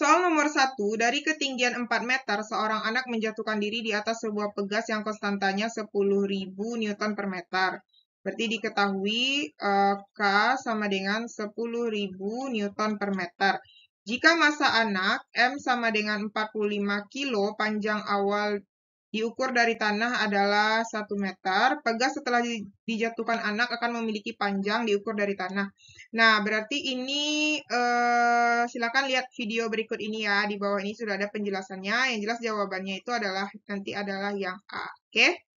Soal nomor satu, dari ketinggian 4 meter, seorang anak menjatuhkan diri di atas sebuah pegas yang konstantanya 10.000 Newton per meter. Berarti diketahui uh, K sama dengan 10.000 Newton per meter. Jika masa anak M sama dengan 45 kilo, panjang awal diukur dari tanah adalah 1 meter. Pegas setelah dijatuhkan anak akan memiliki panjang diukur dari tanah. Nah, berarti ini eh, silakan lihat video berikut ini ya. Di bawah ini sudah ada penjelasannya. Yang jelas jawabannya itu adalah nanti adalah yang A. Oke? Okay?